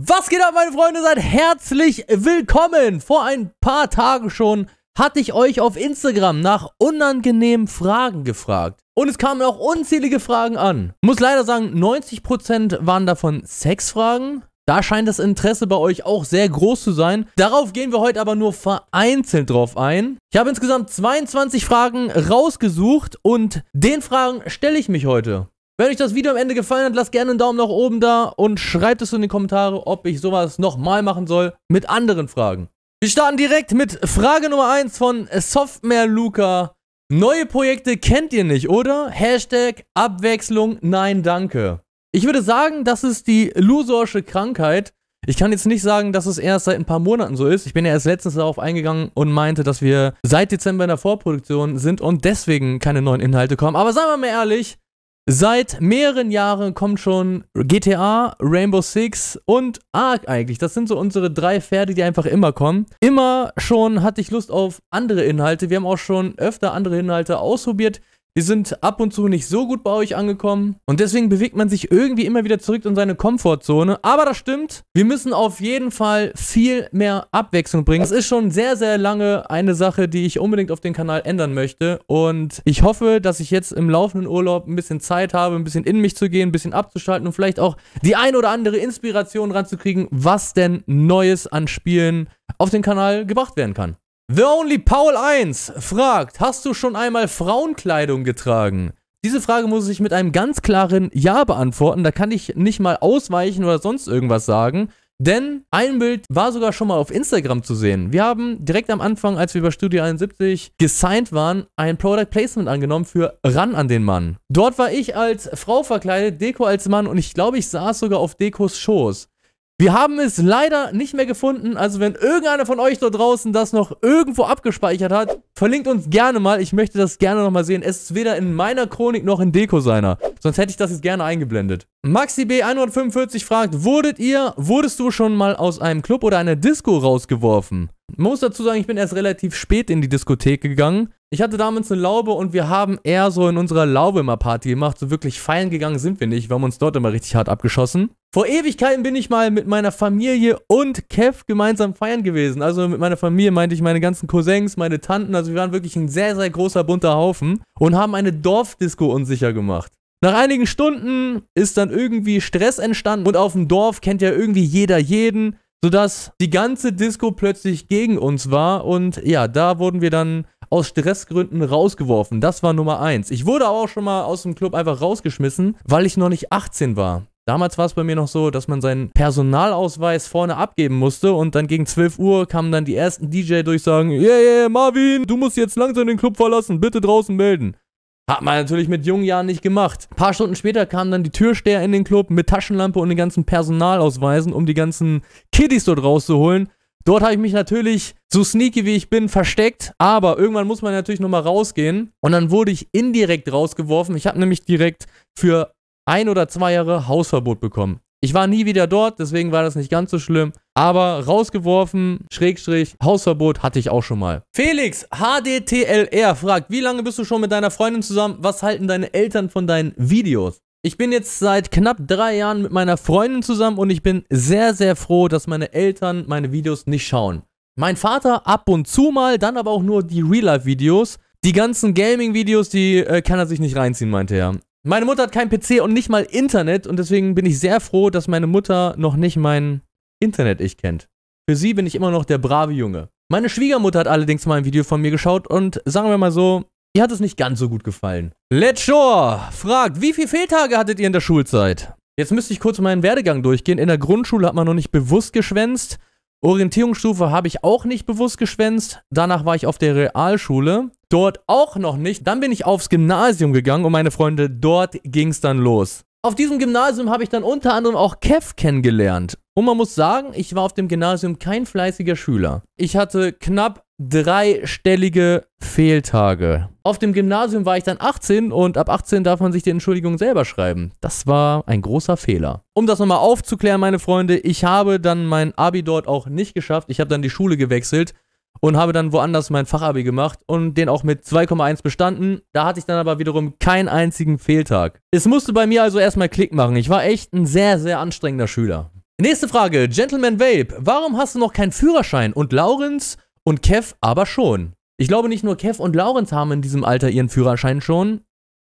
Was geht ab, meine Freunde? Seid herzlich willkommen! Vor ein paar Tagen schon hatte ich euch auf Instagram nach unangenehmen Fragen gefragt. Und es kamen auch unzählige Fragen an. Muss leider sagen, 90% waren davon Sexfragen. Da scheint das Interesse bei euch auch sehr groß zu sein. Darauf gehen wir heute aber nur vereinzelt drauf ein. Ich habe insgesamt 22 Fragen rausgesucht und den Fragen stelle ich mich heute. Wenn euch das Video am Ende gefallen hat, lasst gerne einen Daumen nach oben da und schreibt es in die Kommentare, ob ich sowas nochmal machen soll mit anderen Fragen. Wir starten direkt mit Frage Nummer 1 von Software Luca. Neue Projekte kennt ihr nicht, oder? Hashtag Abwechslung, nein, danke. Ich würde sagen, das ist die lusorsche Krankheit. Ich kann jetzt nicht sagen, dass es erst seit ein paar Monaten so ist. Ich bin ja erst letztens darauf eingegangen und meinte, dass wir seit Dezember in der Vorproduktion sind und deswegen keine neuen Inhalte kommen. Aber seien wir mal ehrlich, Seit mehreren Jahren kommt schon GTA, Rainbow Six und Ark eigentlich. Das sind so unsere drei Pferde, die einfach immer kommen. Immer schon hatte ich Lust auf andere Inhalte. Wir haben auch schon öfter andere Inhalte ausprobiert. Wir sind ab und zu nicht so gut bei euch angekommen und deswegen bewegt man sich irgendwie immer wieder zurück in seine Komfortzone. Aber das stimmt, wir müssen auf jeden Fall viel mehr Abwechslung bringen. Das ist schon sehr, sehr lange eine Sache, die ich unbedingt auf den Kanal ändern möchte und ich hoffe, dass ich jetzt im laufenden Urlaub ein bisschen Zeit habe, ein bisschen in mich zu gehen, ein bisschen abzuschalten und vielleicht auch die ein oder andere Inspiration ranzukriegen, was denn Neues an Spielen auf den Kanal gebracht werden kann. The Only Paul 1 fragt, hast du schon einmal Frauenkleidung getragen? Diese Frage muss ich mit einem ganz klaren Ja beantworten. Da kann ich nicht mal ausweichen oder sonst irgendwas sagen. Denn ein Bild war sogar schon mal auf Instagram zu sehen. Wir haben direkt am Anfang, als wir bei Studio 71 gesigned waren, ein Product Placement angenommen für Ran an den Mann. Dort war ich als Frau verkleidet, Deko als Mann und ich glaube, ich saß sogar auf Dekos Schoß. Wir haben es leider nicht mehr gefunden, also wenn irgendeiner von euch da draußen das noch irgendwo abgespeichert hat, verlinkt uns gerne mal, ich möchte das gerne nochmal sehen. Es ist weder in meiner Chronik noch in Deko seiner, sonst hätte ich das jetzt gerne eingeblendet. maxib 145 fragt, wurdet ihr, wurdest du schon mal aus einem Club oder einer Disco rausgeworfen? Man muss dazu sagen, ich bin erst relativ spät in die Diskothek gegangen. Ich hatte damals eine Laube und wir haben eher so in unserer Laube immer Party gemacht. So wirklich feiern gegangen sind wir nicht. Wir haben uns dort immer richtig hart abgeschossen. Vor Ewigkeiten bin ich mal mit meiner Familie und Kev gemeinsam feiern gewesen. Also mit meiner Familie meinte ich meine ganzen Cousins, meine Tanten. Also wir waren wirklich ein sehr, sehr großer bunter Haufen und haben eine Dorfdisco unsicher gemacht. Nach einigen Stunden ist dann irgendwie Stress entstanden und auf dem Dorf kennt ja irgendwie jeder jeden, sodass die ganze Disco plötzlich gegen uns war und ja, da wurden wir dann aus Stressgründen rausgeworfen. Das war Nummer eins. Ich wurde aber auch schon mal aus dem Club einfach rausgeschmissen, weil ich noch nicht 18 war. Damals war es bei mir noch so, dass man seinen Personalausweis vorne abgeben musste und dann gegen 12 Uhr kamen dann die ersten DJ-Durchsagen, yeah, yeah, Marvin, du musst jetzt langsam den Club verlassen, bitte draußen melden. Hat man natürlich mit jungen Jahren nicht gemacht. Ein paar Stunden später kamen dann die Türsteher in den Club mit Taschenlampe und den ganzen Personalausweisen, um die ganzen Kiddies dort rauszuholen. Dort habe ich mich natürlich, so sneaky wie ich bin, versteckt, aber irgendwann muss man natürlich nochmal rausgehen. Und dann wurde ich indirekt rausgeworfen. Ich habe nämlich direkt für ein oder zwei Jahre Hausverbot bekommen. Ich war nie wieder dort, deswegen war das nicht ganz so schlimm. Aber rausgeworfen, Schrägstrich, Hausverbot hatte ich auch schon mal. Felix, HDTLR fragt, wie lange bist du schon mit deiner Freundin zusammen? Was halten deine Eltern von deinen Videos? Ich bin jetzt seit knapp drei Jahren mit meiner Freundin zusammen und ich bin sehr, sehr froh, dass meine Eltern meine Videos nicht schauen. Mein Vater ab und zu mal, dann aber auch nur die Real-Life-Videos. Die ganzen Gaming-Videos, die äh, kann er sich nicht reinziehen, meinte er. Meine Mutter hat kein PC und nicht mal Internet und deswegen bin ich sehr froh, dass meine Mutter noch nicht mein Internet-Ich kennt. Für sie bin ich immer noch der brave Junge. Meine Schwiegermutter hat allerdings mal ein Video von mir geschaut und sagen wir mal so, Ihr hat es nicht ganz so gut gefallen. Let's Shore fragt, wie viele Fehltage hattet ihr in der Schulzeit? Jetzt müsste ich kurz meinen Werdegang durchgehen. In der Grundschule hat man noch nicht bewusst geschwänzt. Orientierungsstufe habe ich auch nicht bewusst geschwänzt. Danach war ich auf der Realschule. Dort auch noch nicht. Dann bin ich aufs Gymnasium gegangen und meine Freunde, dort ging es dann los. Auf diesem Gymnasium habe ich dann unter anderem auch Kev kennengelernt. Und man muss sagen, ich war auf dem Gymnasium kein fleißiger Schüler. Ich hatte knapp dreistellige Fehltage. Auf dem Gymnasium war ich dann 18 und ab 18 darf man sich die Entschuldigung selber schreiben. Das war ein großer Fehler. Um das nochmal aufzuklären, meine Freunde, ich habe dann mein Abi dort auch nicht geschafft. Ich habe dann die Schule gewechselt und habe dann woanders mein Fachabi gemacht und den auch mit 2,1 bestanden. Da hatte ich dann aber wiederum keinen einzigen Fehltag. Es musste bei mir also erstmal Klick machen. Ich war echt ein sehr, sehr anstrengender Schüler. Nächste Frage, Gentleman Vape, warum hast du noch keinen Führerschein? Und Laurenz und Kev aber schon. Ich glaube, nicht nur Kev und Laurenz haben in diesem Alter ihren Führerschein schon.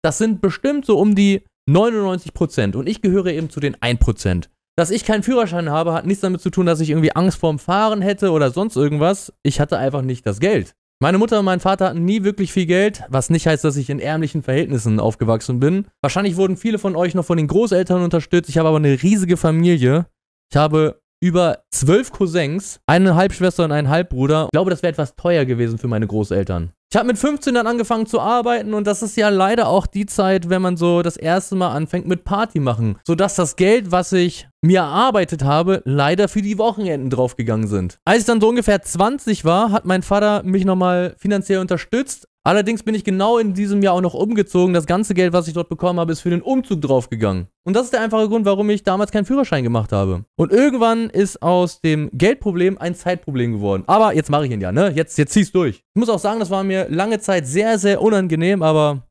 Das sind bestimmt so um die 99% und ich gehöre eben zu den 1%. Dass ich keinen Führerschein habe, hat nichts damit zu tun, dass ich irgendwie Angst vorm Fahren hätte oder sonst irgendwas. Ich hatte einfach nicht das Geld. Meine Mutter und mein Vater hatten nie wirklich viel Geld, was nicht heißt, dass ich in ärmlichen Verhältnissen aufgewachsen bin. Wahrscheinlich wurden viele von euch noch von den Großeltern unterstützt. Ich habe aber eine riesige Familie. Ich habe über zwölf Cousins, eine Halbschwester und einen Halbbruder. Ich glaube, das wäre etwas teuer gewesen für meine Großeltern. Ich habe mit 15 dann angefangen zu arbeiten und das ist ja leider auch die Zeit, wenn man so das erste Mal anfängt mit Party machen, sodass das Geld, was ich mir erarbeitet habe, leider für die Wochenenden draufgegangen sind. Als ich dann so ungefähr 20 war, hat mein Vater mich nochmal finanziell unterstützt, Allerdings bin ich genau in diesem Jahr auch noch umgezogen. Das ganze Geld, was ich dort bekommen habe, ist für den Umzug draufgegangen. Und das ist der einfache Grund, warum ich damals keinen Führerschein gemacht habe. Und irgendwann ist aus dem Geldproblem ein Zeitproblem geworden. Aber jetzt mache ich ihn ja, ne? Jetzt, jetzt zieh's durch. Ich muss auch sagen, das war mir lange Zeit sehr, sehr unangenehm, aber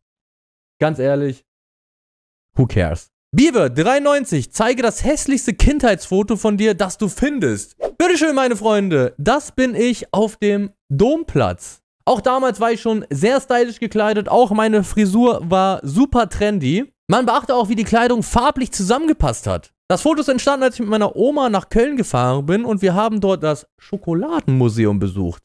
ganz ehrlich, who cares? Beaver 93, zeige das hässlichste Kindheitsfoto von dir, das du findest. Bitteschön, meine Freunde, das bin ich auf dem Domplatz. Auch damals war ich schon sehr stylisch gekleidet, auch meine Frisur war super trendy. Man beachte auch, wie die Kleidung farblich zusammengepasst hat. Das Foto ist entstanden, als ich mit meiner Oma nach Köln gefahren bin und wir haben dort das Schokoladenmuseum besucht.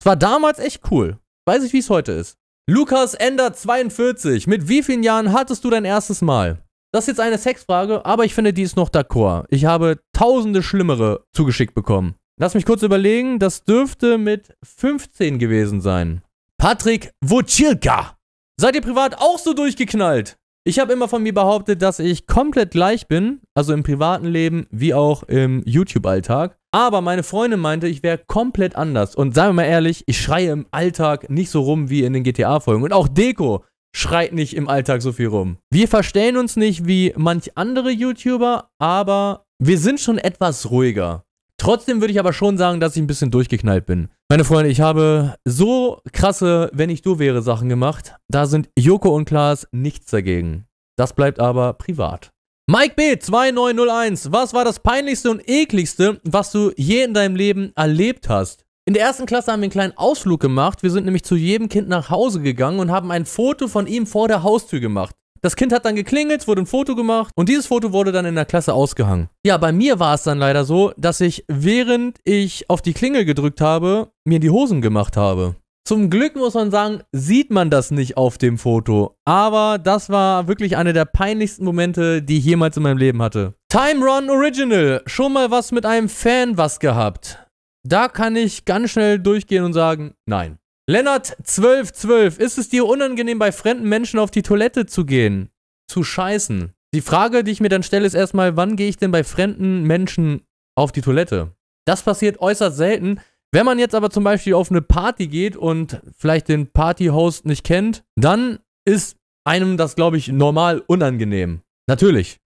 Es war damals echt cool. Weiß ich, wie es heute ist. Lukas Ender 42. Mit wie vielen Jahren hattest du dein erstes Mal? Das ist jetzt eine Sexfrage, aber ich finde, die ist noch d'accord. Ich habe tausende schlimmere zugeschickt bekommen. Lass mich kurz überlegen, das dürfte mit 15 gewesen sein. Patrick Wojcilka. Seid ihr privat auch so durchgeknallt? Ich habe immer von mir behauptet, dass ich komplett gleich bin, also im privaten Leben wie auch im YouTube-Alltag. Aber meine Freundin meinte, ich wäre komplett anders. Und seien wir mal ehrlich, ich schreie im Alltag nicht so rum wie in den GTA-Folgen. Und auch Deko schreit nicht im Alltag so viel rum. Wir verstellen uns nicht wie manch andere YouTuber, aber wir sind schon etwas ruhiger. Trotzdem würde ich aber schon sagen, dass ich ein bisschen durchgeknallt bin. Meine Freunde, ich habe so krasse, wenn ich du wäre, Sachen gemacht. Da sind Joko und Klaas nichts dagegen. Das bleibt aber privat. Mike B2901, was war das peinlichste und ekligste, was du je in deinem Leben erlebt hast? In der ersten Klasse haben wir einen kleinen Ausflug gemacht. Wir sind nämlich zu jedem Kind nach Hause gegangen und haben ein Foto von ihm vor der Haustür gemacht. Das Kind hat dann geklingelt, wurde ein Foto gemacht und dieses Foto wurde dann in der Klasse ausgehangen. Ja, bei mir war es dann leider so, dass ich, während ich auf die Klingel gedrückt habe, mir die Hosen gemacht habe. Zum Glück muss man sagen, sieht man das nicht auf dem Foto. Aber das war wirklich einer der peinlichsten Momente, die ich jemals in meinem Leben hatte. Time Run Original. Schon mal was mit einem Fan was gehabt? Da kann ich ganz schnell durchgehen und sagen, nein. Lennart 1212, ist es dir unangenehm, bei fremden Menschen auf die Toilette zu gehen? Zu scheißen. Die Frage, die ich mir dann stelle, ist erstmal, wann gehe ich denn bei fremden Menschen auf die Toilette? Das passiert äußerst selten. Wenn man jetzt aber zum Beispiel auf eine Party geht und vielleicht den Partyhost nicht kennt, dann ist einem das, glaube ich, normal unangenehm. Natürlich.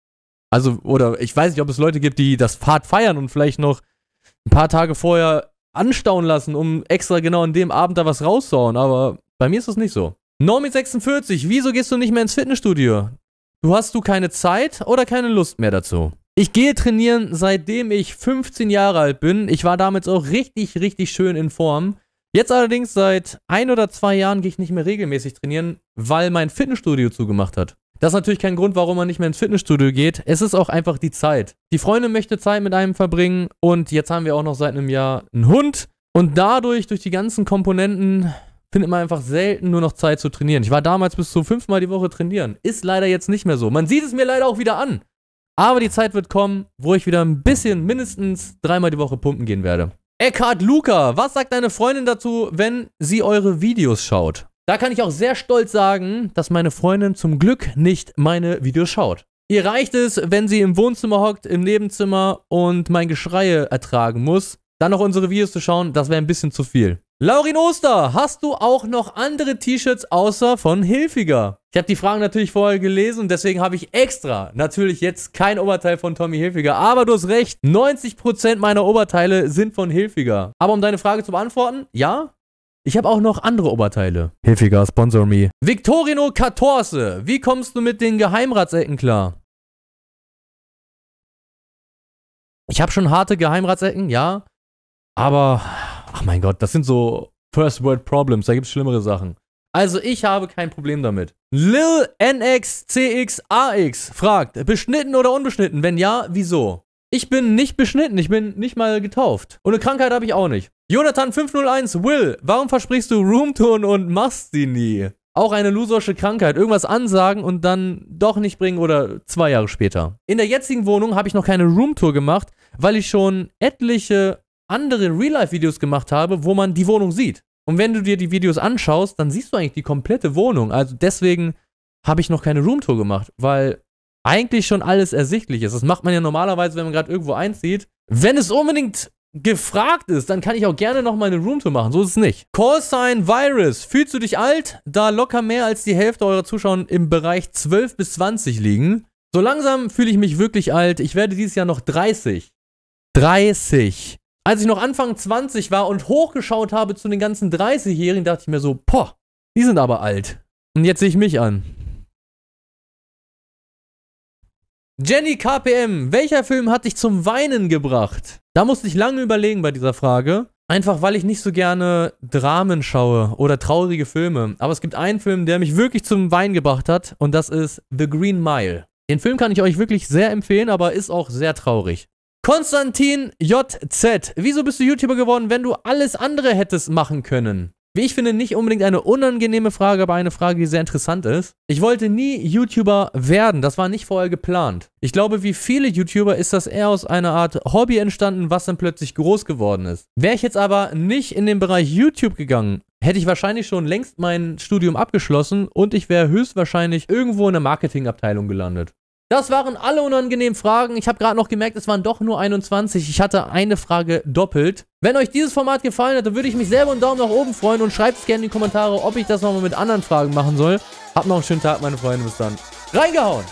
Also, oder ich weiß nicht, ob es Leute gibt, die das hart feiern und vielleicht noch ein paar Tage vorher anstauen lassen, um extra genau an dem Abend da was rauszuhauen, aber bei mir ist das nicht so. Normit 46, wieso gehst du nicht mehr ins Fitnessstudio? Du hast du keine Zeit oder keine Lust mehr dazu? Ich gehe trainieren, seitdem ich 15 Jahre alt bin. Ich war damals auch richtig, richtig schön in Form. Jetzt allerdings seit ein oder zwei Jahren gehe ich nicht mehr regelmäßig trainieren, weil mein Fitnessstudio zugemacht hat. Das ist natürlich kein Grund, warum man nicht mehr ins Fitnessstudio geht. Es ist auch einfach die Zeit. Die Freundin möchte Zeit mit einem verbringen und jetzt haben wir auch noch seit einem Jahr einen Hund. Und dadurch, durch die ganzen Komponenten, findet man einfach selten nur noch Zeit zu trainieren. Ich war damals bis zu fünfmal die Woche trainieren. Ist leider jetzt nicht mehr so. Man sieht es mir leider auch wieder an. Aber die Zeit wird kommen, wo ich wieder ein bisschen mindestens dreimal die Woche pumpen gehen werde. Eckhard Luca, was sagt deine Freundin dazu, wenn sie eure Videos schaut? Da kann ich auch sehr stolz sagen, dass meine Freundin zum Glück nicht meine Videos schaut. Ihr reicht es, wenn sie im Wohnzimmer hockt, im Nebenzimmer und mein Geschreie ertragen muss. Dann noch unsere Videos zu schauen, das wäre ein bisschen zu viel. Laurin Oster, hast du auch noch andere T-Shirts außer von Hilfiger? Ich habe die Fragen natürlich vorher gelesen, deswegen habe ich extra natürlich jetzt kein Oberteil von Tommy Hilfiger. Aber du hast recht, 90% meiner Oberteile sind von Hilfiger. Aber um deine Frage zu beantworten, ja, ich habe auch noch andere Oberteile. Hilfiger, sponsor me. Victorino 14. Wie kommst du mit den Geheimratsecken klar? Ich habe schon harte Geheimratsecken, ja. Aber, ach mein Gott, das sind so First World Problems. Da gibt's schlimmere Sachen. Also ich habe kein Problem damit. Lil NX fragt, beschnitten oder unbeschnitten? Wenn ja, wieso? Ich bin nicht beschnitten, ich bin nicht mal getauft. Und eine Krankheit habe ich auch nicht. Jonathan501, Will, warum versprichst du Roomtouren und machst sie nie? Auch eine loserische Krankheit, irgendwas ansagen und dann doch nicht bringen oder zwei Jahre später. In der jetzigen Wohnung habe ich noch keine Roomtour gemacht, weil ich schon etliche andere Real-Life-Videos gemacht habe, wo man die Wohnung sieht. Und wenn du dir die Videos anschaust, dann siehst du eigentlich die komplette Wohnung. Also deswegen habe ich noch keine Roomtour gemacht, weil eigentlich schon alles ersichtlich ist. Das macht man ja normalerweise, wenn man gerade irgendwo einzieht. Wenn es unbedingt gefragt ist, dann kann ich auch gerne noch mal eine Roomtour machen. So ist es nicht. Callsign Virus. Fühlst du dich alt? Da locker mehr als die Hälfte eurer Zuschauer im Bereich 12 bis 20 liegen. So langsam fühle ich mich wirklich alt. Ich werde dieses Jahr noch 30. 30. Als ich noch Anfang 20 war und hochgeschaut habe zu den ganzen 30-Jährigen, dachte ich mir so, boah, die sind aber alt. Und jetzt sehe ich mich an. Jenny KPM, welcher Film hat dich zum Weinen gebracht? Da musste ich lange überlegen bei dieser Frage. Einfach weil ich nicht so gerne Dramen schaue oder traurige Filme. Aber es gibt einen Film, der mich wirklich zum Wein gebracht hat und das ist The Green Mile. Den Film kann ich euch wirklich sehr empfehlen, aber ist auch sehr traurig. Konstantin JZ, wieso bist du YouTuber geworden, wenn du alles andere hättest machen können? wie ich finde, nicht unbedingt eine unangenehme Frage, aber eine Frage, die sehr interessant ist. Ich wollte nie YouTuber werden, das war nicht vorher geplant. Ich glaube, wie viele YouTuber ist das eher aus einer Art Hobby entstanden, was dann plötzlich groß geworden ist. Wäre ich jetzt aber nicht in den Bereich YouTube gegangen, hätte ich wahrscheinlich schon längst mein Studium abgeschlossen und ich wäre höchstwahrscheinlich irgendwo in der Marketingabteilung gelandet. Das waren alle unangenehmen Fragen. Ich habe gerade noch gemerkt, es waren doch nur 21. Ich hatte eine Frage doppelt. Wenn euch dieses Format gefallen hat, dann würde ich mich selber einen Daumen nach oben freuen und schreibt es gerne in die Kommentare, ob ich das nochmal mit anderen Fragen machen soll. Habt noch einen schönen Tag, meine Freunde. Bis dann. Reingehauen!